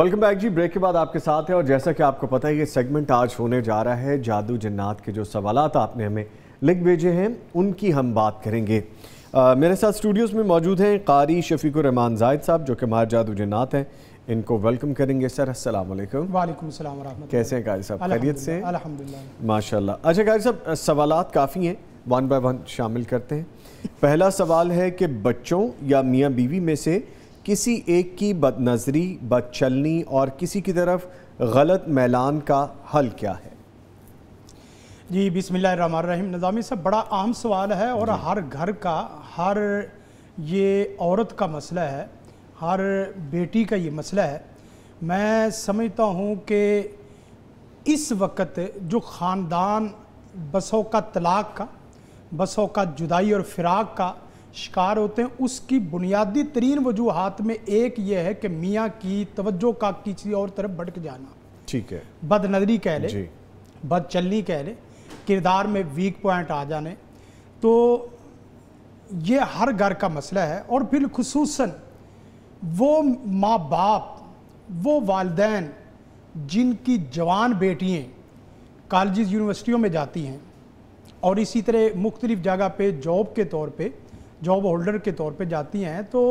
Welcome back जी break के बाद आपके साथ है और जैसा कि आपको पता है ये सेगमेंट आज होने जा रहा है जादू जन्नात के जो सवाल आपने हमें लिख भेजे हैं उनकी हम बात करेंगे आ, मेरे साथ स्टूडियोज़ में मौजूद हैं कारी शफीक रहमान जायद साहब जो कि हमारे जादू जन्नात हैं इनको वेलकम करेंगे सर अस्सलाम वालेकुम वालेकुम वरहमत कैसे हैं कारी साहब खैरियत से माशा अच्छा कारी साहब सवाल काफ़ी हैं वन बाय वन शामिल करते हैं पहला सवाल है कि बच्चों या मियाँ बीवी में से किसी एक की बदनज़री बदचलनी और किसी की तरफ गलत मैलान का हल क्या है जी बिसमीम नज़ामी साहब बड़ा आम सवाल है और हर घर का हर ये औरत का मसला है हर बेटी का ये मसला है मैं समझता हूँ कि इस वक्त जो ख़ानदान बसों का तलाक का बसों का जुदाई और फिराक का शिकार होते हैं उसकी बुनियादी तरीन वजूहत में एक ये है कि मियाँ की तवज्जो का किसी और तरफ भटक जाना ठीक है बदनजरी कह लें बदचलनी कह लें किरदार में वीक पॉइंट आ जाने तो ये हर घर का मसला है और फिर खसूस वो माँ बाप वो वालदेन जिनकी जवान बेटियाँ कॉलेज यूनिवर्सिटियों में जाती हैं और इसी तरह मुख्तलिफ़ जगह पे जॉब के तौर पर जॉब होल्डर के तौर पे जाती हैं तो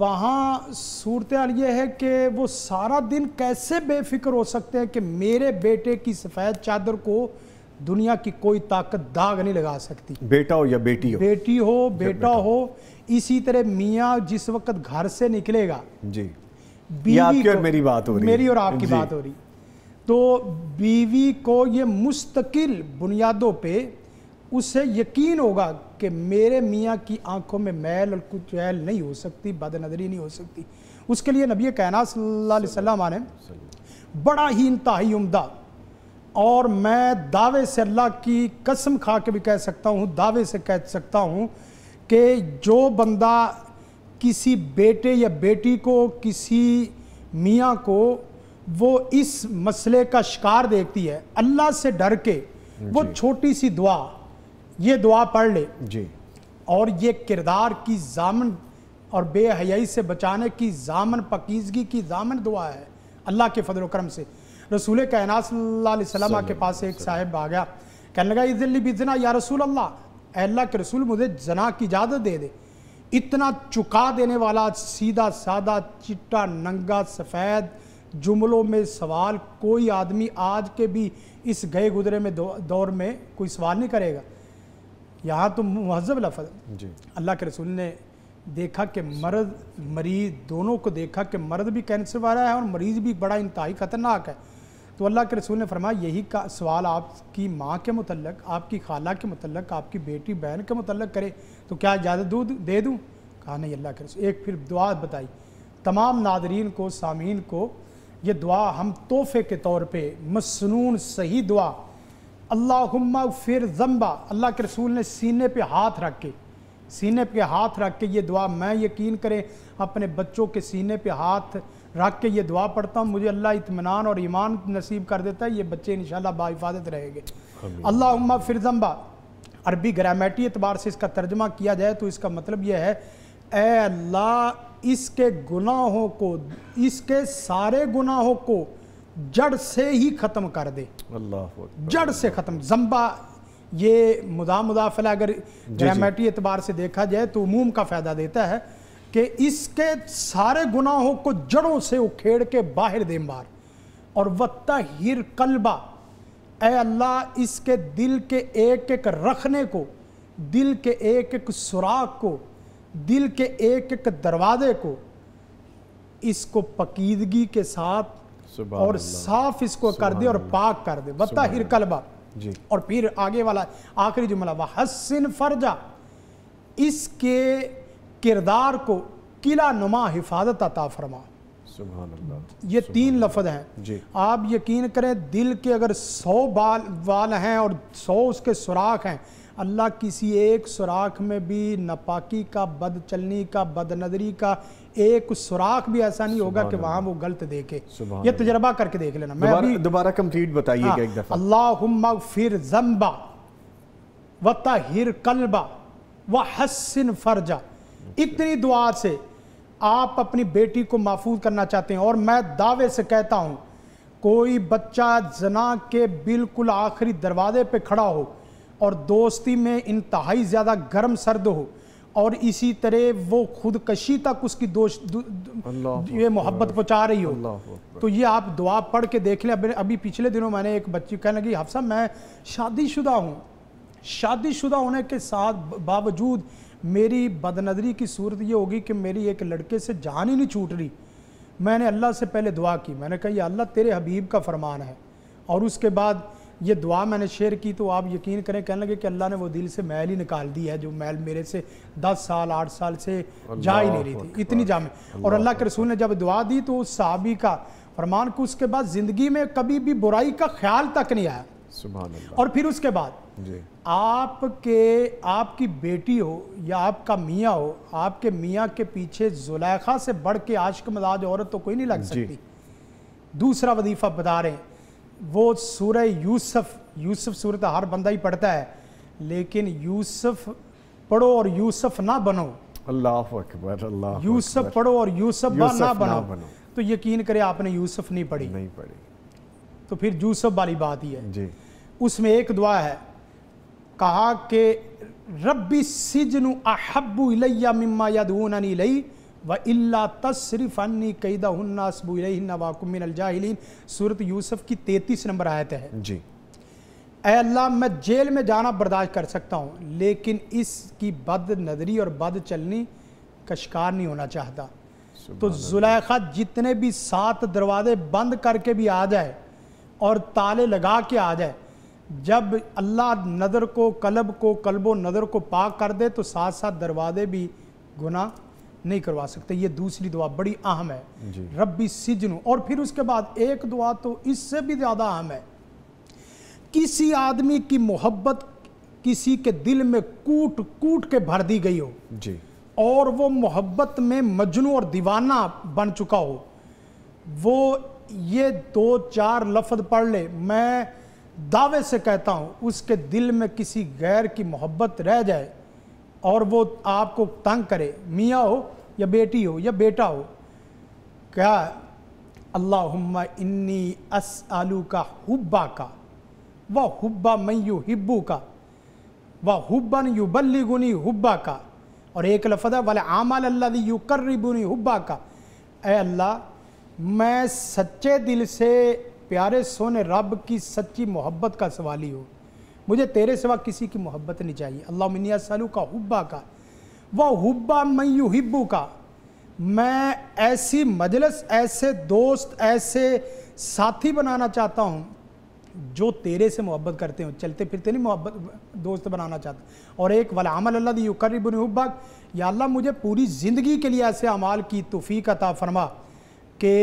वहाँ सूरत ये है कि वो सारा दिन कैसे बेफिक्र हो सकते हैं कि मेरे बेटे की सफ़ेद चादर को दुनिया की कोई ताकत दाग नहीं लगा सकती बेटा हो या बेटी हो बेटी हो बेटा, बेटा हो इसी तरह मियाँ जिस वक्त घर से निकलेगा जी बीवी और मेरी बात हो रही मेरी और आपकी बात हो रही तो बीवी को ये मुस्तकिल बुनियादों पे उससे यकीन होगा कि मेरे मियाँ की आंखों में मैल और कुछ चहल नहीं हो सकती बद नजरी नहीं हो सकती उसके लिए नबी कहना सल्ला ने बड़ा ही इंतहाई उमदा और मैं दावे से अल्लाह की कसम खा के भी कह सकता हूँ दावे से कह सकता हूँ कि जो बंदा किसी बेटे या बेटी को किसी मियाँ को वो इस मसले का शिकार देखती है अल्लाह से डर के वो छोटी सी दुआ ये दुआ पढ़ ले जी और ये किरदार की जामन और बेहयाई से बचाने की जामन पकीजगी की जामन दुआ है अल्लाह के फजल करम से रसूल कहनासम के पास एक साहब आ गया कहने लगा इजली बिजना या रसूल अल्लाह अल्लाह के रसूल मुझे जना की इजाज़त दे दे इतना चुका देने वाला सीधा साधा चिट्टा नंगा सफ़ेद जुमलों में सवाल कोई आदमी आज के भी इस गए गुजरे में दौर में कोई सवाल नहीं करेगा यहाँ तो महजब लफज अल्लाह के रसूल ने देखा कि मर्द मरीज दोनों को देखा कि मर्द भी कैंसर वाला है और मरीज भी बड़ा इंतहाई ख़तरनाक है तो अल्लाह के रसूल ने फरमाया यही का सवाल आपकी माँ के मतलब आपकी खाला के मतलब आपकी बेटी बहन के मतलब करे तो क्या इजाज़त दूँ दे दूँ कहा नहीं अल्लाह के रसूल एक फिर दुआ बताई तमाम नादरीन को सामीन को ये दुआ हम तोहफे के तौर पर मसनून सही दुआ अल्लाहुम्मा फिर जम्बा अल्लाह के रसूल ने सीने पे हाथ रख के सीने पे हाथ रख के ये दुआ मैं यकीन करें अपने बच्चों के सीने पे हाथ रख के ये दुआ पढ़ता हूँ मुझे अल्लाह इतमान और ईमान नसीब कर देता है ये बच्चे इन बाहिफाजत रहेंगे अल्लाह फिर जम्बा अरबी ग्रामेटी एतबार से इसका तर्जमा किया जाए तो इसका मतलब यह है ए अल्लाह इसके गुनाहों को इसके सारे गुनाहों को जड़ से ही ख़त्म कर दे अल्लाह जड़ से ख़त्म जम्बा ये मुदा मुदाफला अगर ग्रामेटी एतबार से देखा जाए तो उमूम का फ़ायदा देता है कि इसके सारे गुनाहों को जड़ों से उखेड़ के बाहर दे मार और वत्ता हिर कलबा ए अल्लाह इसके दिल के एक एक रखने को दिल के एक एक सुराख को दिल के एक एक दरवाजे को इसको पकीदगी के साथ और साफ इसको कर दे और पाक कर दे हिर कलबा जी और फिर आगे वाला आखिरी जुमला वह हसन फर्जा इसके किरदार को किला नुमा हिफाजत अता फरमा ये तीन लफज हैं आप यकीन करें दिल के अगर सौ बाल वाल हैं और सौ उसके सुराख हैं अल्लाह किसी एक सुराख में भी नपाकी का बद चलनी का बदनदरी का एक सुराख भी ऐसा नहीं होगा कि वहां वो गलत देखे ये तजर्बा करके देख लेना मैं अभी दोबारा कंप्लीट बताइएगा हाँ। एक दफ़ा अल्लाह फिर जम्बा व तहिर कलबा व हसन फर्जा अच्छा। इतनी दुआ से आप अपनी बेटी को महफूज करना चाहते हैं और मैं दावे से कहता हूं कोई बच्चा जना के बिल्कुल आखिरी दरवाजे पे खड़ा हो और दोस्ती में इंतहाई ज़्यादा गर्म सर्द हो और इसी तरह वो खुदकशी तक उसकी दोष ये मोहब्बत पहुँचा रही हो तो ये आप दुआ पढ़ के देख लें अभी अभी पिछले दिनों मैंने एक बच्ची कहने लगी हफ्सा मैं शादीशुदा हूँ शादीशुदा होने के साथ बावजूद मेरी बदनजरी की सूरत ये होगी कि मेरी एक लड़के से जान ही नहीं छूट रही मैंने अल्लाह से पहले दुआ की मैंने कहा अल्लाह तेरे हबीब का फरमान है और उसके बाद ये दुआ मैंने शेयर की तो आप यकीन करें कहने लगे कि अल्लाह ने वो दिल से मैल ही निकाल दी है जो मैल मेरे से दस साल आठ साल से जा ही नहीं रही थी इतनी जाम और अल्लाह के रसूल ने जब दुआ दी तो उस सहाबी का फरमान को उसके बाद ज़िंदगी में कभी भी बुराई का ख्याल तक नहीं आया और फिर उसके बाद आपके आपकी बेटी हो या आपका मियाँ हो आपके मियाँ के पीछे जुलैखा से बढ़ के आशक मजाज औरत तो कोई नहीं लग सकती दूसरा वजीफा बता रहे हैं वो सूर्य यूसुफ यूसुफ सूर्य तो हर बंदा ही पढ़ता है लेकिन यूसुफ पढ़ो और यूसुफ ना बनो अल्लाह अकबर अल्लाह यूसुफ पढ़ो और यूसुफ ना, ना बनो, बनो। तो यकीन करें आपने यूसुफ नहीं पढ़ी नहीं पढ़ी तो फिर यूसुफ वाली बात ही है जी उसमें एक दुआ है कहा कि रब्बी सिजनु अहब्बु इलैया मिम्मा यदूननी इलैया व इल्ला तसरिफ़ानी कैदा हन्नासबुरन्ना वाकुमिन अलजाहलीन सूरत यूसुफ की तैतीस नंबर आयत है जी अल्लाह मैं जेल में जाना बर्दाश्त कर सकता हूँ लेकिन इसकी बद नदरी और बद चलनी कशकार नहीं होना चाहता तो जुलैखा जितने भी सात दरवाजे बंद करके भी आ जाए और ताले लगा के आ जाए जब अल्लाह नदर को कलब को कलबो नदर को पाक कर दे तो साथ साथ दरवाजे भी गुना नहीं करवा सकते ये दूसरी दुआ बड़ी अहम है रबी सिजनु और फिर उसके बाद एक दुआ तो इससे भी ज़्यादा अहम है किसी आदमी की मोहब्बत किसी के दिल में कूट कूट के भर दी गई हो जी और वो मोहब्बत में मजनू और दीवाना बन चुका हो वो ये दो चार लफ्ज़ पढ़ ले मैं दावे से कहता हूँ उसके दिल में किसी गैर की मोहब्बत रह जाए और वो आपको तंग करे मियाँ हो या बेटी हो या बेटा हो क्या अल्लाह इन्नी अस आलू का हुब्बा का वह हुब्बा मैयू हिब्बू का वह हुब्बन यू बल्ली गुनी हुब्बा का और एक लफदा वाले आमाल अल्लाह यू कर्रिबुनी हुब्बा का ए अल्लाह मैं सच्चे दिल से प्यारे सोने रब की सच्ची मोहब्बत का सवाली हूँ मुझे तेरे सिवा किसी की मोहब्बत नहीं चाहिए अल्लाह मिनियासलू का हुब्बा का वह हुब्बा मयू हिब्बू का मैं ऐसी मजलस ऐसे दोस्त ऐसे साथी बनाना चाहता हूँ जो तेरे से मोहब्बत करते हो चलते फिरते नहीं मोहब्बत दोस्त बनाना चाहता और एक वाला अमल अल्लाह युकरबन हुब्बा या अल्लाह मुझे पूरी ज़िंदगी के लिए ऐसे अमाल की तोफ़ी अता फरमा कि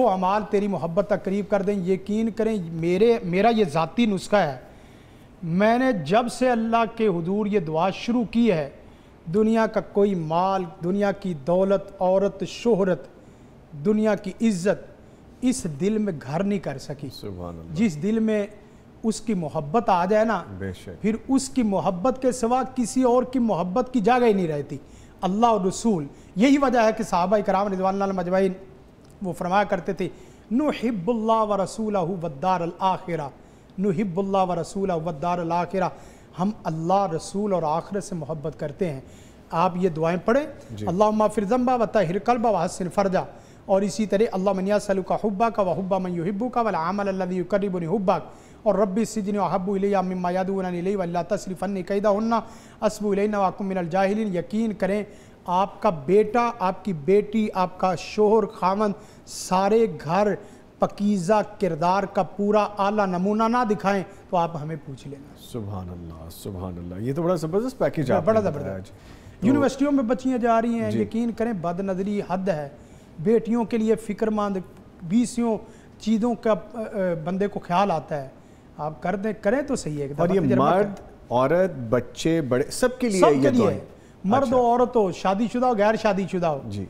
वो अमाल तेरी मोहब्बत तक करीब कर दें यकीन करें मेरे मेरा ये ज़ाती नुस्खा है मैंने जब से अल्लाह के हदूर ये दुआ शुरू की है दुनिया का कोई माल दुनिया की दौलत औरत शोहरत दुनिया की इज्जत इस दिल में घर नहीं कर सकी जिस दिल में उसकी मोहब्बत आ जाए ना फिर उसकी मोहब्बत के सिवा किसी और की मोहब्बत की जगह ही नहीं रहती अल्लाह और रसूल यही वजह है कि साहबा कराम रिजवान मजमाइन वो फरमाया करते थे नहिब्ला व रसूल वद्दार आखिरा नहिबुल्ला व रसूल अवदार आखिर हम अल्लाह रसूल और आखिर से मोहब्बत करते हैं आप ये दुआएं पढ़ें अल्लाह माफिरजम्बा व तहिर तहरकलबा वहसिन फ़र्जा और इसी तरह अल्लाह मनियासलू का हब्बा का वहब्बा मन हब्बू का वल अमलबन हब्बा और रब्बी सिजन हब्बुलयादूनली वल्ला तसरीफ़न कैदा हन्ना असबुलना वाकुमिनजाहिलिन यकीन करें आपका बेटा आपकी बेटी आपका शोहर खामन सारे घर पकीज़ा किरदार का पूरा आला नमूना ना दिखाएं तो आप हमें पूछ लेना सुबह अल्लाह सुबह अल्लाह ये तो बड़ा ज़बरदस्त पैकेज है बड़ा ज़बरदस्त यूनिवर्सिटियों तो में बच्चियाँ जा रही हैं यकीन करें बदनजरी हद है बेटियों के लिए फ़िक्रमंद बीसियों चीज़ों का बंदे को ख्याल आता है आप कर दें करें तो सही है मर्द औरत बच्चे बड़े सबके लिए सब के लिए मर्द अच्छा। औरत हो शादीशुदा हो गैर शादीशुदा हो जी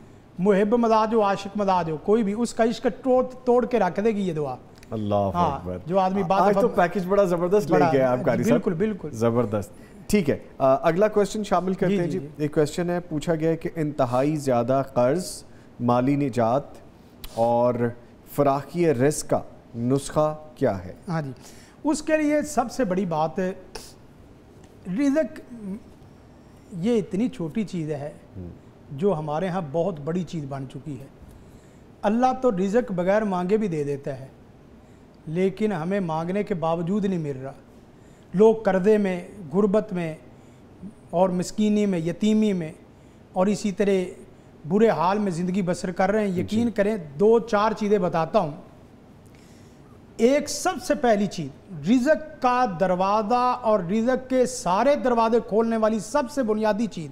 मुहिब मदा दो आशिक मदा दो कोई भी उसका इश्क तोड़ तोड़ के रख देगी ये दुआ अल्लाह हाँ, जो आदमी बात आज तो पैकेज बड़ा जबरदस्त ले गया आप कारी बिल्कुल बिल्कुल जबरदस्त ठीक है आ, अगला क्वेश्चन शामिल करते हैं जी, जी एक क्वेश्चन है पूछा गया है कि इंतहाई ज़्यादा कर्ज माली निजात और फराखी रिस्क का नुस्खा क्या है हाँ जी उसके लिए सबसे बड़ी बात रिजक ये इतनी छोटी चीज़ है हम्म। जो हमारे यहाँ बहुत बड़ी चीज़ बन चुकी है अल्लाह तो रिजक बगैर मांगे भी दे देता है लेकिन हमें मांगने के बावजूद नहीं मिल रहा लोग कर्जे में गुर्बत में और मस्किनी में यतीमी में और इसी तरह बुरे हाल में ज़िंदगी बसर कर रहे हैं यकीन करें दो चार चीज़ें बताता हूँ एक सबसे पहली चीज़ रिजक का दरवाज़ा और रिजक के सारे दरवाजे खोलने वाली सबसे बुनियादी चीज़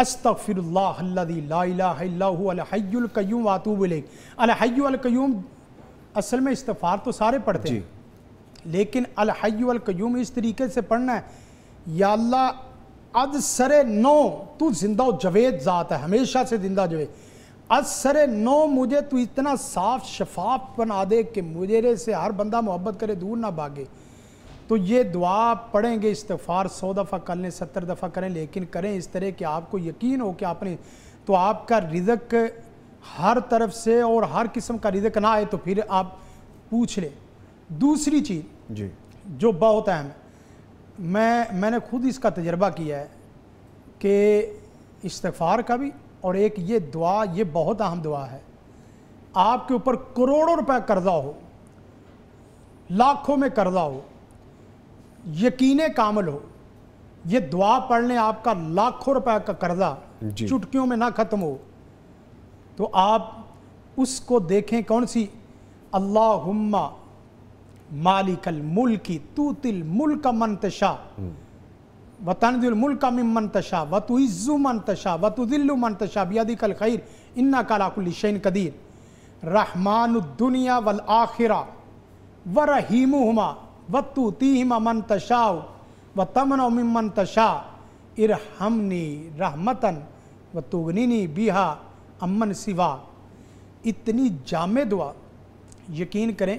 अस्तफ़िरल्लाम आतूबलकयूम असल में इस्तफ़ार तो सारे पढ़ते हैं लेकिन अलहयूम इस तरीके से पढ़ना है या अद सर नो तू जिंदा जवेद ज़ात है हमेशा से जिंदा जवेद अद सर नो मुझे तू इतना साफ शफाफ बना दे कि मुझे से हर बंदा मोहब्बत करे दूर ना भागे तो ये दुआ पढ़ेंगे इस्तफ़ार सौ दफ़ा कर लें सत्तर दफ़ा करें लेकिन करें इस तरह कि आपको यकीन हो कि आपने तो आपका रिजक हर तरफ से और हर किस्म का रिजक ना आए तो फिर आप पूछ लें दूसरी चीज़ जी जो बहुत अहम मैं मैंने खुद इसका तजर्बा किया है कि इस्तफ़ार का भी और एक ये दुआ ये बहुत अहम दुआ है आपके ऊपर करोड़ों रुपए कर्जा हो लाखों में कर्जा हो यकीन कामल हो ये दुआ पढ़ने आपका लाखों रुपए का कर्जा चुटकियों में ना ख़त्म हो तो आप उसको देखें कौन सी अल्लाह मालिकल मुल्की तू तिल मुल्क मंतशा हम्म। वतनदिल मुल्क मिम मनतशा व तु इज़्ज़ु मनतशा व बियादी कल खैर इन्ना कालाकुल्लिशन कदीर रहमानुद्दुनिया वल आखिरा व रहीमुमा व तीह ती हिम अमन तशाव व तमन मिमन तशा हमनी रहमतन व तुगनिनी बिहा अमन सिवा इतनी जाम दुआ यकीन करें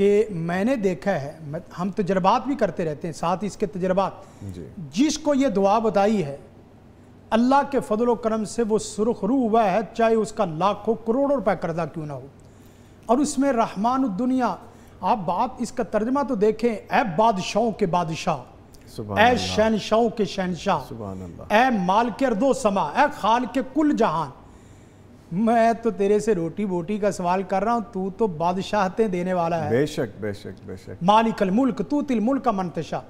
कि मैंने देखा है हम तजर्बात भी करते रहते हैं साथ ही इसके तजर्बात जिसको ये दुआ बताई है अल्लाह के फजल करम से वो सुरख रू हुआ है चाहे उसका लाखों करोड़ों रुपये कर्जा क्यों ना हो और उसमें रहमान दुनिया आप बात इसका तर्जमा तो देखें ऐ बादशाहों के बादशाह ऐ शहनशाहों के शहनशाह ऐ माल के अर्दो समा ऐ खाल के कुल जहान मैं तो तेरे से रोटी बोटी का सवाल कर रहा हूँ तू तो बादशाहतें देने वाला है बेशक बेशक बेशक मालिकल मुल्क तू तिल मुल्क का मनतशा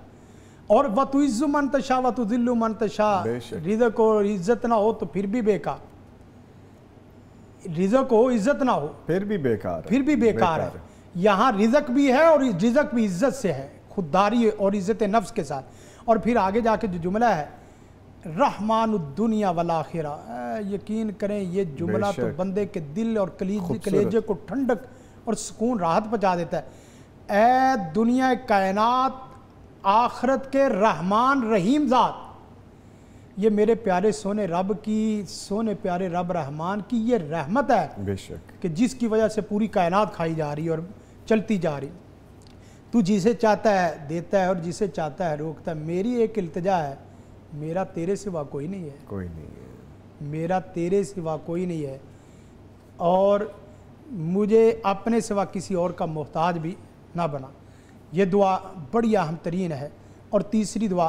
और व तु इज्जु मनतशा व तु दिल्लु मनतशा रिजक हो इज्जत ना हो तो फिर भी बेकार रिजक हो इज्जत ना हो फिर भी बेकार फिर भी बेकार है यहाँ रिजक भी है और रिजक भी इज्जत से है खुददारी और इज्जत नफ्स के साथ और फिर आगे जाके जो जुमला है रहमान दुनिया वलाखिरा यकीन करें ये जुमला तो बंदे के दिल और कलीज कलेजे को ठंडक और सुकून राहत पहुँचा देता है ए दुनिया कायनात आखरत के रहमान रहीम ज़ात ये मेरे प्यारे सोने रब की सोने प्यारे रब रहमान की ये रहमत है बेशक कि जिसकी वजह से पूरी कायनात खाई जा रही है और चलती जा रही तू जिसे चाहता है देता है और जिसे चाहता है रोकता है मेरी एक इल्तजा है मेरा तेरे सिवा कोई नहीं है कोई नहीं है मेरा तेरे सिवा कोई नहीं है और मुझे अपने सिवा किसी और का मोहताज भी ना बना ये दुआ बड़ी अहम तरीन है और तीसरी दुआ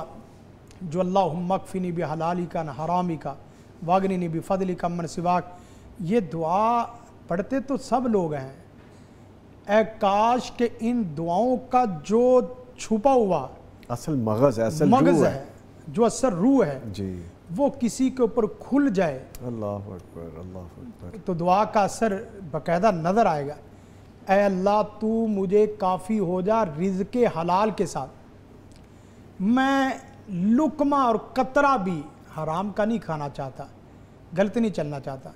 जो अल्लाह मकफिनी भी हलाली का ना हरामी का वागनी नबी भी फदली का मन सिवाक ये दुआ पढ़ते तो सब लोग हैं काश के इन दुआओं का जो छुपा हुआ असल मगज है असल मगज है, है जो असर रूह है जी वो किसी के ऊपर खुल जाए अल्लाह अकबर अल्लाह अकबर तो दुआ का असर बकायदा नज़र आएगा ए अल्लाह तू मुझे काफ़ी हो जा रिज के हलाल के साथ मैं लुकमा और कतरा भी हराम का नहीं खाना चाहता गलत नहीं चलना चाहता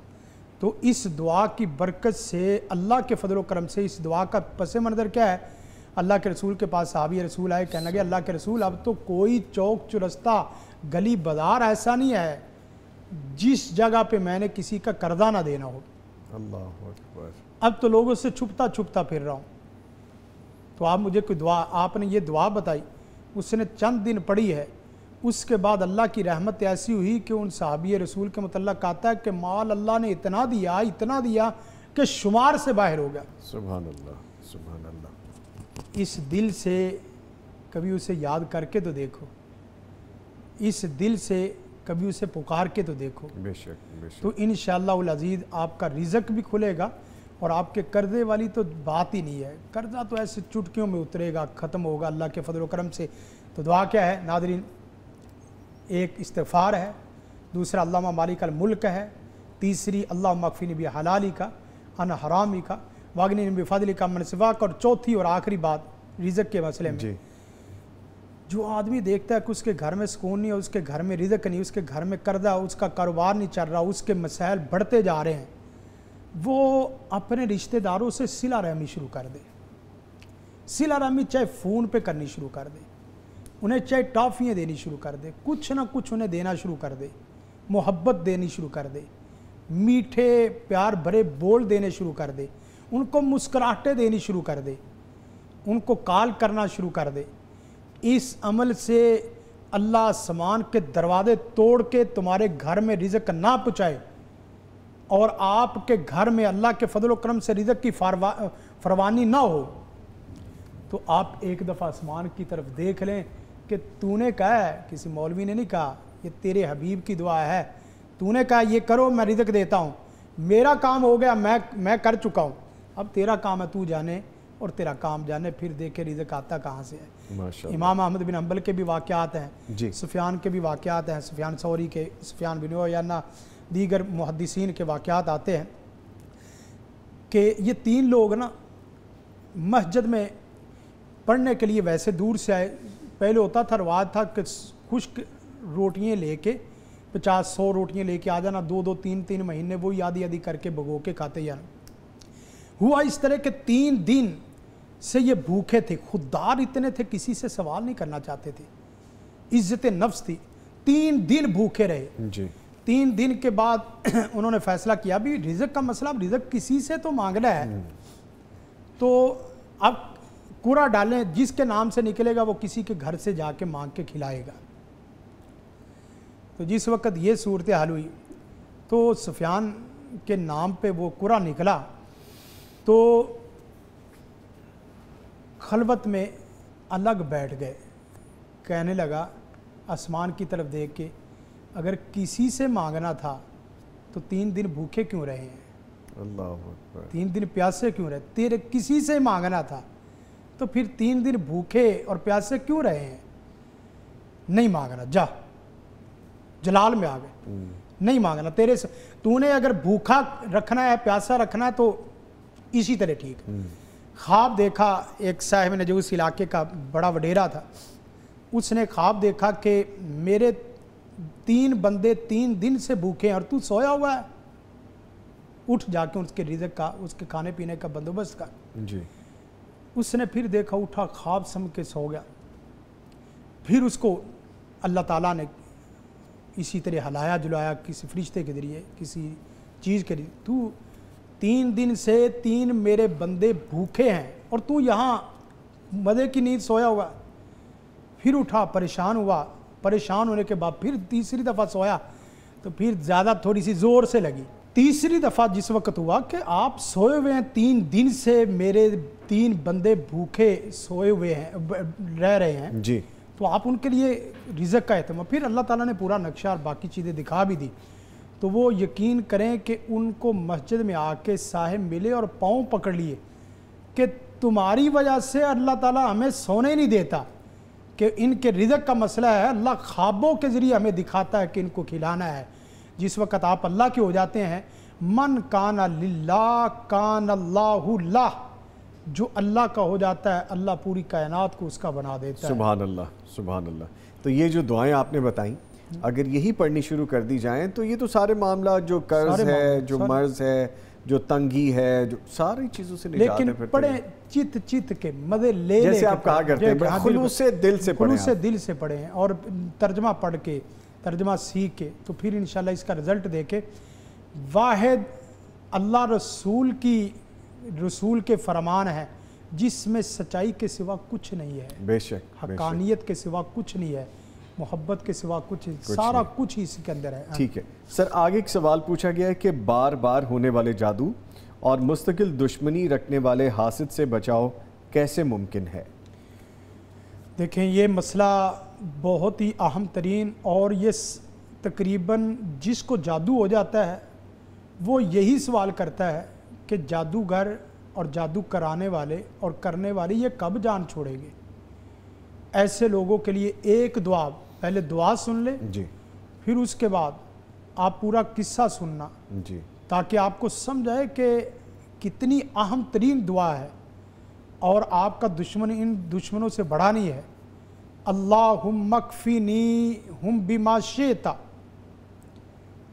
तो इस दुआ की बरकत से अल्लाह के फजल करम से इस दुआ का पस मंज़र क्या है अल्लाह के रसूल के पास सहाबी रसूल आए कहने लगे अल्लाह के रसूल अब तो कोई चौक चुरस्ता गली बाजार ऐसा नहीं है जिस जगह पे मैंने किसी का कर्जा ना देना हो अल्लाह अब तो लोगों से छुपता छुपता फिर रहा हूँ तो आप मुझे कोई दुआ आपने ये दुआ बताई उसने चंद दिन पढ़ी है उसके बाद अल्लाह की रहमत ऐसी हुई कि उन सहाबी रसूल के मतलब आता है कि माल अल्लाह ने इतना दिया इतना दिया कि शुमार से बाहर हो गया सुबह सुबह इस दिल से कभी उसे याद करके तो देखो इस दिल से कभी उसे पुकार के तो देखो बेशक बेशक तो इन शजीज आपका रिजक भी खुलेगा और आपके कर्जे वाली तो बात ही नहीं है कर्जा तो ऐसे चुटकियों में उतरेगा ख़त्म होगा अल्लाह के फजल करम से तो दुआ क्या है नादरीन एक इस्तफ़ार है दूसरा अल्लाह मालिक मुल्क है तीसरी अल्लाह मकफी नबी हलाली का अन हरामी का वागनी नबी फ़दली का मनसवाक और चौथी और आखिरी बात रिजक के मसले में जो आदमी देखता है कि उसके घर में सुकून नहीं है उसके घर में रिजक नहीं उसके घर में कर्जा उसका कारोबार नहीं चल रहा उसके मसाइल बढ़ते जा रहे हैं वो अपने रिश्तेदारों से सिला रहमी शुरू कर दे सिला रहमी चाहे फ़ोन पे करनी शुरू कर दे उन्हें चाहे टॉफ़ियाँ देनी शुरू कर दे कुछ ना कुछ उन्हें देना शुरू कर दे मोहब्बत देनी शुरू कर दे मीठे प्यार भरे बोल देने शुरू कर दे उनको मुस्कुराहटे देनी शुरू कर दे उनको कॉल करना शुरू कर दे इस अमल से अल्लाह समान के दरवाजे तोड़ के तुम्हारे घर में रिजक ना पहुँचाए और आपके घर में अल्लाह के फजल करम से रिजक की फारवा फरवानी ना हो तो आप एक दफ़ा आसमान की तरफ देख लें कि तूने कहा है किसी मौलवी ने नहीं कहा ये तेरे हबीब की दुआ है तूने कहा ये करो मैं रिजक देता हूँ मेरा काम हो गया मैं मैं कर चुका हूँ अब तेरा काम है तू जाने और तेरा काम जाने फिर देखे रिजक आता कहाँ से है इमाम अहमद बिन अम्बल के भी वाक़ात हैं सुफियान के भी वाक़ात हैं सुफियान सौरी के सुफियान बिन याना दीगर मुहदसिन के वाक़ात आते हैं कि ये तीन लोग ना मस्जिद में पढ़ने के लिए वैसे दूर से आए पहले होता रवाज था कि खुश्क रोटियाँ लेके पचास सौ रोटियाँ लेके आ जाना दो दो तीन तीन महीने वो याद यादी करके भगो के खाते जाना हुआ इस तरह के तीन दिन से ये भूखे थे खुददार इतने थे किसी से सवाल नहीं करना चाहते थे इज्जत नफ्स थी तीन दिन भूखे रहे जी तीन दिन के बाद उन्होंने फैसला किया भी रिजक का मसला रिजक किसी से तो मांगना है हम्म। तो अब कूड़ा डालें जिसके नाम से निकलेगा वो किसी के घर से जाके मांग के खिलाएगा तो जिस वक्त ये सूरत हाल हुई तो सफियान के नाम पे वो कूड़ा निकला तो खलबत में अलग बैठ गए कहने लगा आसमान की तरफ देख के अगर किसी से मांगना था तो तीन दिन भूखे क्यों रहे हैं अल्लाह तीन दिन प्यासे क्यों रहे तेरे किसी से मांगना था तो फिर तीन दिन भूखे और प्यासे क्यों रहे हैं नहीं मांगना जा जलाल में आ गए हम्म। नहीं मांगना तेरे से तूने अगर भूखा रखना है प्यासा रखना है तो इसी तरह ठीक हम्म। ख्वाब देखा एक साहब ने जो उस इलाके का बड़ा वडेरा था उसने ख्वाब देखा कि मेरे तीन बंदे तीन दिन से भूखे हैं और तू सोया हुआ है उठ जाके उसके रिजक का उसके खाने पीने का बंदोबस्त कर जी उसने फिर देखा उठा ख्वाब सम के सो गया फिर उसको अल्लाह ताला ने इसी तरह हलाया जुलाया किसी फरिश्ते के जरिए किसी चीज़ के जरिए तू तीन दिन से तीन मेरे बंदे भूखे हैं और तू यहाँ मज़े की नींद सोया हुआ फिर उठा परेशान हुआ परेशान होने के बाद फिर तीसरी दफ़ा सोया तो फिर ज़्यादा थोड़ी सी ज़ोर से लगी तीसरी दफ़ा जिस वक्त हुआ कि आप सोए हुए हैं तीन दिन से मेरे तीन बंदे भूखे सोए हुए हैं रह रहे हैं जी तो आप उनके लिए रिजक का अहतम फिर अल्लाह ताला ने पूरा नक्शा और बाकी चीज़ें दिखा भी दी तो वो यकीन करें कि उनको मस्जिद में आके साहेब मिले और पाँव पकड़ लिए कि तुम्हारी वजह से अल्लाह ताला हमें सोने नहीं देता कि इनके रिजक का मसला है अल्लाह ख्वाबों के ज़रिए हमें दिखाता है कि इनको खिलाना है जिस वक्त आप अल्लाह के हो जाते हैं मन कान अल्ला कान अल्लाह जो अल्लाह का हो जाता है अल्लाह पूरी कायनात को उसका बना देता है सुबहान अल्लाह सुबहान अल्लाह तो ये जो दुआएं आपने बताई अगर यही पढ़नी शुरू कर दी जाएं तो ये तो सारे मामला जो कर्ज है जो मर्ज है जो तंगी है जो सारी चीजों से लेकिन तो पढ़े चित चित के मजे ले जैसे आप कहा करते हैं से दिल से पढ़े खुलूस दिल से पढ़े और तर्जमा पढ़ के तर्जमा सीख के तो फिर इन इसका रिज़ल्ट दे के अल्लाह रसूल की रसूल के फरमान है जिसमें सच्चाई के सिवा कुछ नहीं है बेशक हकानियत के सिवा कुछ नहीं है मोहब्बत के सिवा कुछ, कुछ सारा कुछ इसी के अंदर है हाँ। ठीक है सर आगे एक सवाल पूछा गया है कि बार बार होने वाले जादू और मुस्तकिल दुश्मनी रखने वाले हासिल से बचाव कैसे मुमकिन है देखें ये मसला बहुत ही अहम तरीन और ये तकरीबन जिसको जादू हो जाता है वो यही सवाल करता है कि जादूगर और जादू कराने वाले और करने वाले ये कब जान छोड़ेंगे ऐसे लोगों के लिए एक दुआ पहले दुआ सुन ले जी फिर उसके बाद आप पूरा किस्सा सुनना जी ताकि आपको समझ आए कि कितनी अहम तरीन दुआ है और आपका दुश्मन इन दुश्मनों से बड़ा नहीं है अल्लाहुम्मकफ़िनी हम बिमा शेता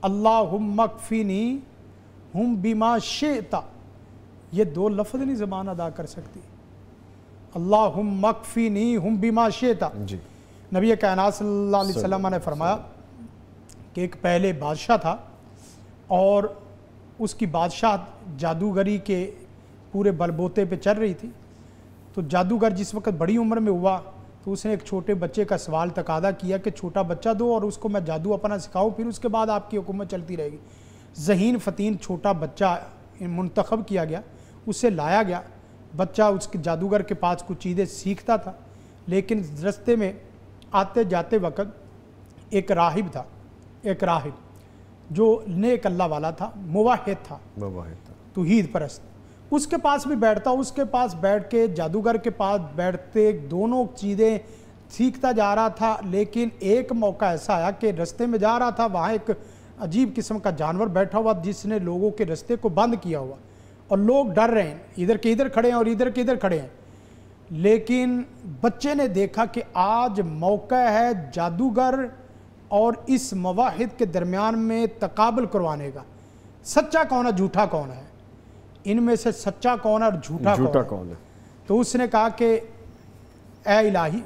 अल्लाहुम्मकफ़िनी हम बिमा शेता ये दो लफ्ज़ नहीं ज़बान अदा कर सकती अल्लाहुम्मकफ़िनी हम बिमा शेता नबी कायनात सल्लल्लाहु अलैहि वसल्लम ने फरमाया कि एक पहले बादशाह था और उसकी बादशाह जादूगरी के पूरे बलबोते पे चल रही थी तो जादूगर जिस वक्त बड़ी उम्र में हुआ तो उसने एक छोटे बच्चे का सवाल तकादा किया कि छोटा बच्चा दो और उसको मैं जादू अपना सिखाऊँ फिर उसके बाद आपकी हुकूमत चलती रहेगी जहीन फ़तीन छोटा बच्चा मुंतखब किया गया उससे लाया गया बच्चा उसके जादूगर के पास कुछ चीज़ें सीखता था लेकिन रस्ते में आते जाते वक्त एक राहिब था एक राहिब जो नेक अल्लाह वाला था मुवाहिद था मुवाहिद था परस्त उसके पास भी बैठता उसके पास बैठ के जादूगर के पास बैठते दोनों चीज़ें सीखता जा रहा था लेकिन एक मौका ऐसा आया कि रास्ते में जा रहा था वहाँ एक अजीब किस्म का जानवर बैठा हुआ जिसने लोगों के रास्ते को बंद किया हुआ और लोग डर रहे हैं इधर के इधर खड़े हैं और इधर के इधर खड़े हैं लेकिन बच्चे ने देखा कि आज मौका है जादूगर और इस मवाहिद के दरमियान में तकाबल करवाने का सच्चा कौन है झूठा कौन है इनमें से सच्चा कौन है और झूठा झूठा कौन है तो उसने कहा कि ए इलाही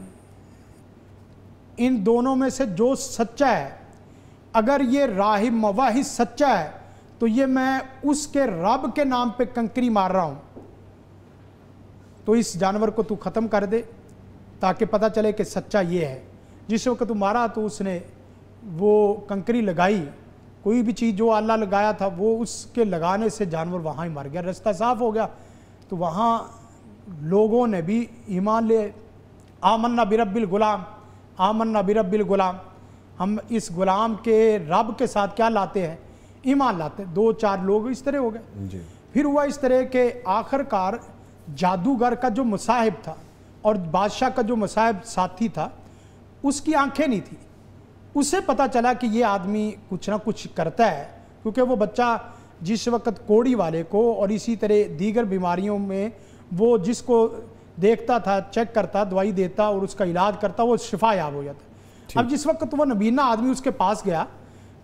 इन दोनों में से जो सच्चा है अगर ये राहि मवाही सच्चा है तो ये मैं उसके रब के नाम पे कंकरी मार रहा हूं तो इस जानवर को तू ख़त्म कर दे ताकि पता चले कि सच्चा ये है जिस वक्त तू मारा तो उसने वो कंकरी लगाई कोई भी चीज़ जो अल्लाह लगाया था वो उसके लगाने से जानवर वहाँ ही मर गया रास्ता साफ हो गया तो वहाँ लोगों ने भी ईमान ले आमन्ना बिरबिल गुलाम आमन्ना बिरबिल गुलाम हम इस गुलाम के रब के साथ क्या लाते हैं ईमान लाते हैं दो चार लोग इस तरह हो गए फिर हुआ इस तरह के आखिरकार जादूगर का जो मुसाहिब था और बादशाह का जो मुसाहिब साथी था उसकी आंखें नहीं थी उससे पता चला कि ये आदमी कुछ ना कुछ करता है क्योंकि वो बच्चा जिस वक्त कोड़ी वाले को और इसी तरह दीगर बीमारियों में वो जिसको देखता था चेक करता दवाई देता और उसका इलाज करता वो शिफा याब हो जाता अब जिस वक्त वो नबीना आदमी उसके पास गया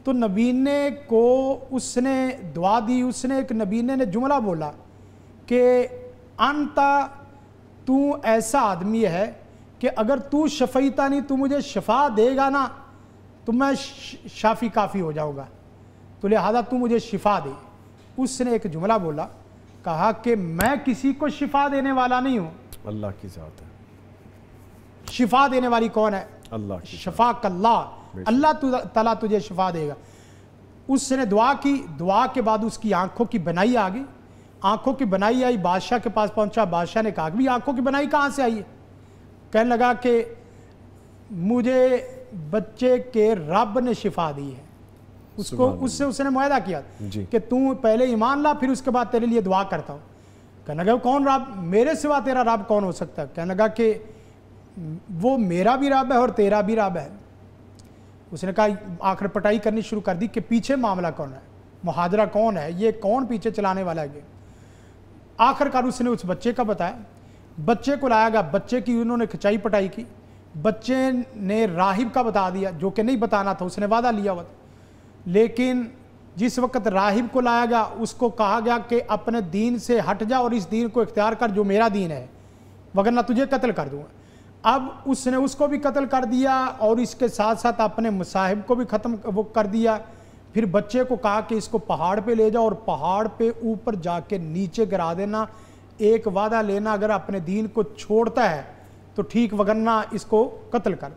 तो नबीने को उसने दुआ दी उसने एक नबीने ने जुमला बोला कि अनता तू ऐसा आदमी है कि अगर तू शफीता नहीं तू मुझे शफा देगा ना तो मैं शाफ़ी काफ़ी हो जाऊँगा तो लिहाजा तू मुझे शिफा दे उसने एक जुमला बोला कहा कि मैं किसी को शिफा देने वाला नहीं हूँ अल्लाह की ज़ात है शिफा देने वाली कौन है अल्लाह शफा कल्ला अल्लाह तु, तला तुझे शिफा देगा उसने दुआ की दुआ के बाद उसकी आंखों की बनाई आ गई आंखों की बनाई आई बादशाह के पास पहुंचा बादशाह ने कहा आंखों की बनाई कहाँ से आई है कहने लगा कि मुझे बच्चे के रब ने शिफा दी है उसको उससे उसने मुहिदा किया कि तू पहले ईमान ला फिर उसके बाद तेरे लिए दुआ करता हूँ कहने लगा कौन रब मेरे सिवा तेरा रब कौन हो सकता है कहने लगा कि वो मेरा भी रब है और तेरा भी रब है उसने कहा आखिर पटाई करनी शुरू कर दी कि पीछे मामला कौन है मुहाजरा कौन है ये कौन पीछे चलाने वाला है आखिरकार उसने उस बच्चे का बताया बच्चे को लाया गया बच्चे की उन्होंने खिंचाई पटाई की बच्चे ने राहिब का बता दिया जो कि नहीं बताना था उसने वादा लिया हुआ लेकिन जिस वक्त राहिब को लाया गया उसको कहा गया कि अपने दीन से हट जा और इस दीन को इख्तियार कर जो मेरा दीन है वगरना तुझे कत्ल कर दूँगा अब उसने उसको भी कत्ल कर दिया और इसके साथ साथ अपने मुसाहिब को भी ख़त्म वो कर दिया फिर बच्चे को कहा कि इसको पहाड़ पे ले जाओ और पहाड़ पे ऊपर जाके नीचे गिरा देना एक वादा लेना अगर अपने दीन को छोड़ता है तो ठीक वगन्ना इसको कत्ल कर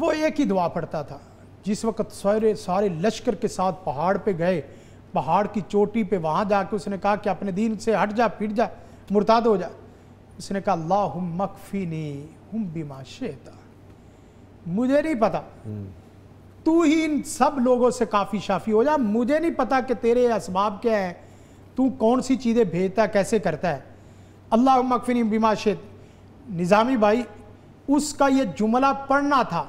वो एक ही दुआ पड़ता था जिस वक्त सारे सारे लश्कर के साथ पहाड़ पे गए पहाड़ की चोटी पे वहाँ जाके उसने कहा कि अपने दीन से हट जा फिट जा मुर्ताद हो जा उसने कहा अल्लाह मकफी ने हम बीमा शेता मुझे नहीं पता हम्म। तू ही इन सब लोगों से काफ़ी शाफी हो जा मुझे नहीं पता कि तेरे इसबाब क्या हैं तू कौन सी चीज़ें भेजता कैसे करता है अल्लाह नहीं बीमा शेत निज़ामी भाई उसका ये जुमला पढ़ना था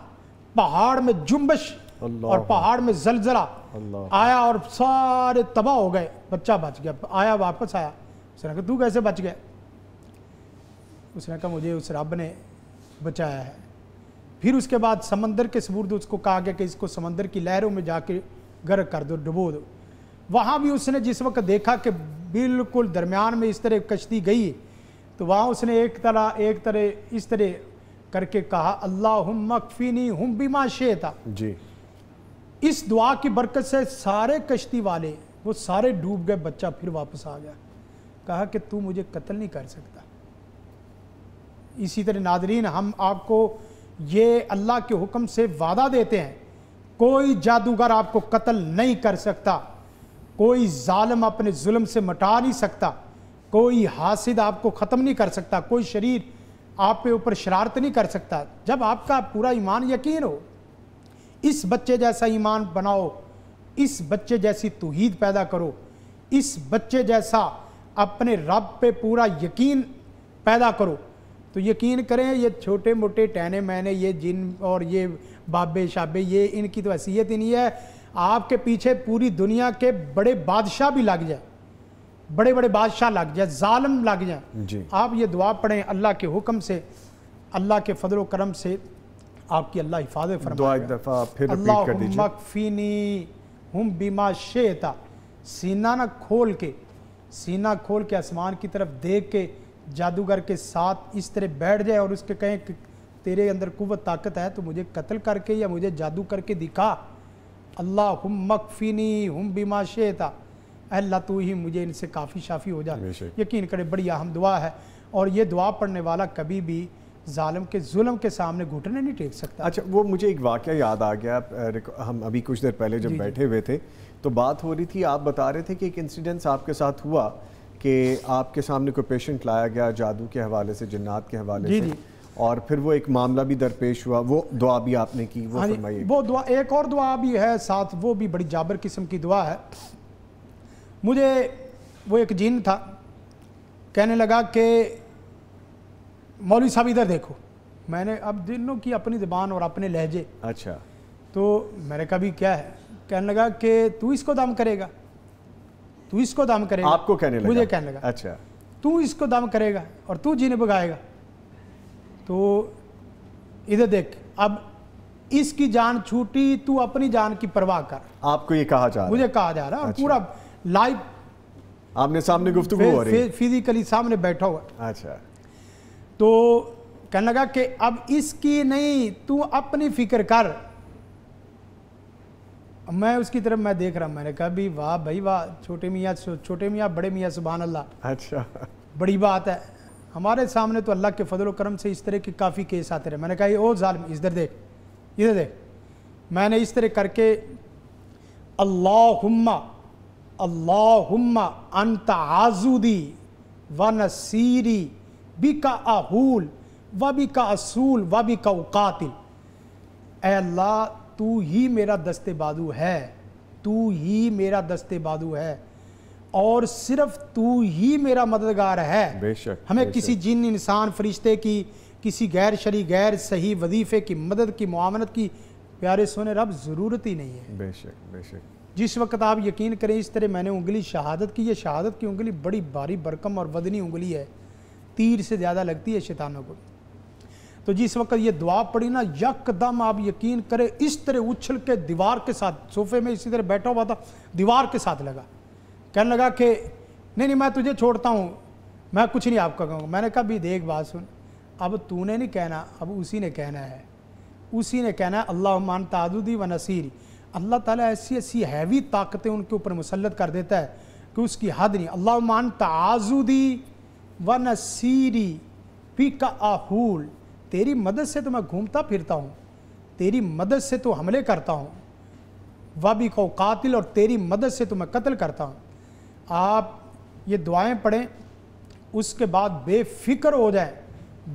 पहाड़ में जुम्बश और पहाड़ में जलजला आया और सारे तबाह हो गए बच्चा बच गया आया वापस आया उसने कहा तू कैसे बच गया उसने कहा मुझे उस रब ने बचाया है फिर उसके बाद समंदर के सबूर्द उसको कहा गया कि इसको समंदर की लहरों में जाके गर्क कर दो डुबो दो वहाँ भी उसने जिस वक्त देखा कि बिल्कुल दरमियान में इस तरह कश्ती गई तो वहाँ उसने एक तरह एक तरह इस तरह करके कहा अल्लाह मकफीनी हम बीमा शेता जी इस दुआ की बरकत से सारे कश्ती वाले वो सारे डूब गए बच्चा फिर वापस आ गया कहा कि तू मुझे कत्ल नहीं कर सकता इसी तरह नादरीन हम आपको ये अल्लाह के हुक्म से वादा देते हैं कोई जादूगर आपको कत्ल नहीं कर सकता कोई जालम अपने जुल्म से मटा नहीं सकता कोई हासिद आपको ख़त्म नहीं कर सकता कोई शरीर आप पे ऊपर शरारत नहीं कर सकता जब आपका पूरा ईमान यकीन हो इस बच्चे जैसा ईमान बनाओ इस बच्चे जैसी तोहीद पैदा करो इस बच्चे जैसा अपने रब पे पूरा यकीन पैदा करो तो यकीन करें ये छोटे मोटे टहने मैंने ये जिन और ये बाबे शाबे ये इनकी तो हैसीयत ही नहीं है आपके पीछे पूरी दुनिया के बड़े बादशाह भी लग जाए बड़े बड़े बादशाह लग जाए जालम लग जाए आप ये दुआ पढ़ें अल्लाह के हुक्म से अल्लाह के फजल करम से आपकी अल्लाह हिफाजत फरमाफीनी हम बीमा शेता सीना ना खोल के सीना खोल के आसमान की तरफ देख के जादूगर के साथ इस तरह बैठ जाए और उसके कहें तेरे अंदर कुत ताकत है तो मुझे कत्ल करके या मुझे जादू करके दिखा अल्लाह हम मकफीनी हम बीमा शेता अल्लाह तू ही मुझे इनसे काफ़ी शाफ़ी हो जाए यकीन करे बड़ी अहम दुआ है और ये दुआ पढ़ने वाला कभी भी जालम के जुल्म के सामने घुटने नहीं टेक सकता अच्छा वो मुझे एक वाक्य याद आ गया हम अभी कुछ देर पहले जब बैठे हुए थे तो बात हो रही थी आप बता रहे थे कि एक इंसिडेंस आपके साथ हुआ कि आपके सामने कोई पेशेंट लाया गया जादू के हवाले से जन्नात के हवाले से जी। और फिर वो एक मामला भी दरपेश हुआ वो दुआ भी आपने की वो हाँ वो दुआ एक और दुआ भी है साथ वो भी बड़ी जाबर किस्म की दुआ है मुझे वो एक जीन था कहने लगा कि मौलवी साहब इधर देखो मैंने अब दिनों की अपनी ज़बान और अपने लहजे अच्छा तो मैंने कहा भी क्या है कहने लगा कि तू इसको दम करेगा तू इसको दम करेगा आपको कहने लगा मुझे कहने लगा अच्छा तू इसको दम करेगा और तू जीने भगाएगा तो इधर देख अब इसकी जान छूटी तू अपनी जान की परवाह कर आपको ये कहा जा रहा मुझे कहा जा रहा और अच्छा। पूरा लाइव आपने सामने गुफ्तु हो रही है फिजिकली सामने बैठा हुआ अच्छा तो कहने लगा कि अब इसकी नहीं तू अपनी फिक्र कर मैं उसकी तरफ मैं देख रहा मैंने कहा भी वाह भाई वाह छोटे मियाँ छोटे मियाँ बड़े मियाँ सुबह अल्लाह अच्छा बड़ी बात है हमारे सामने तो अल्लाह के फजल करम से इस तरह के काफ़ी केस आते रहे मैंने कहा ओ जालिम इधर देख इधर देख मैंने इस तरह करके अल्लाह अल्लाहुम्मा अंत आजुदी व नसीरी बिका आहूल व बिका असूल व बिका उकातिल अल्लाह तू ही मेरा दस्ते बादू है तू ही मेरा दस्ते बादू है और सिर्फ तू ही मेरा मददगार है बेशक हमें बेशक। किसी जिन इंसान फरिश्ते की किसी गैर शरी गैर सही वजीफ़े की मदद की मामनत की प्यारे सोने रब ज़रूरत ही नहीं है बेशक बेशक जिस वक्त आप यकीन करें इस तरह मैंने उंगली शहादत की यह शहादत की उंगली बड़ी भारी बरकम और वदनी उंगली है तीर से ज़्यादा लगती है शैतानों को तो जिस वक्त ये दुआ पड़ी ना यकदम आप यकीन करें इस तरह उछल के दीवार के साथ सोफे में इसी तरह बैठा हुआ था दीवार के साथ लगा कहने लगा कि नहीं नहीं मैं तुझे छोड़ता हूँ मैं कुछ नहीं आपका कहूँगा मैंने कहा भी देख बात सुन अब तूने नहीं कहना अब उसी ने कहना है उसी ने कहना है अल्लाह मान तादुदी व नसीरी अल्लाह ताला ऐसी ऐसी हैवी ताकतें उनके ऊपर मुसलत कर देता है कि उसकी हद नहीं अल्लाह मान तजुदी व नसीरी पी का आहूल तेरी मदद से तो मैं घूमता फिरता हूँ तेरी मदद से तो हमले करता हूँ वाबी को कातिल और तेरी मदद से तो मैं कत्ल करता हूँ आप ये दुआएं पढ़ें उसके बाद बेफिक्र हो जाए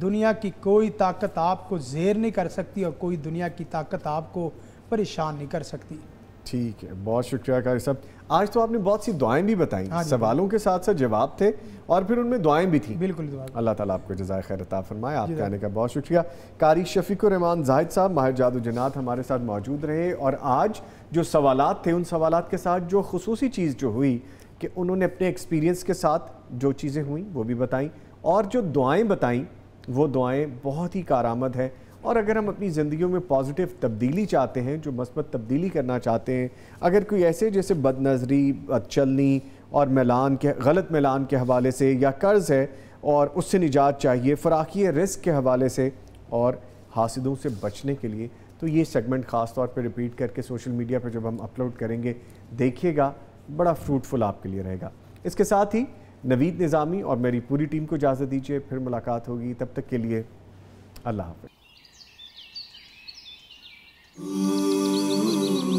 दुनिया की कोई ताकत आपको जेर नहीं कर सकती और कोई दुनिया की ताकत आपको परेशान नहीं कर सकती ठीक है बहुत शुक्रिया कार्य साहब आज तो आपने बहुत सी दुआएं भी बताई हाँ सवालों के साथ साथ जवाब थे और फिर उनमें दुआएं भी थी बिल्कुल अल्लाह ताला आपको जजाय खैर फरमाए आपके आने का बहुत शुक्रिया कारी शफीक रहमान जाहिद साहब माहिर जादू जनात हमारे साथ मौजूद रहे और आज जो सवाल थे उन सवाल के साथ जो खसूसी चीज़ जो हुई कि उन्होंने अपने एक्सपीरियंस के साथ जो चीज़ें हुई वो भी बताई और जो दुआएँ बताई वो दुआएँ बहुत ही कार है और अगर हम अपनी ज़िंदगियों में पॉजिटिव तब्दीली चाहते हैं जो मस्बत तब्दीली करना चाहते हैं अगर कोई ऐसे जैसे बदनजरी चलनी और मैलान के गलत मैलान के हवाले से या कर्ज़ है और उससे निजात चाहिए फराखी रिस्क के हवाले से और हासिदों से बचने के लिए तो ये सेगमेंट ख़ास तौर पे रिपीट करके सोशल मीडिया पे जब हम अपलोड करेंगे देखिएगा बड़ा फ्रूटफुल आपके लिए रहेगा इसके साथ ही नवीद निज़ामी और मेरी पूरी टीम को इजाज़त दीजिए फिर मुलाकात होगी तब तक के लिए अल्लाह हाफ़ Ooh.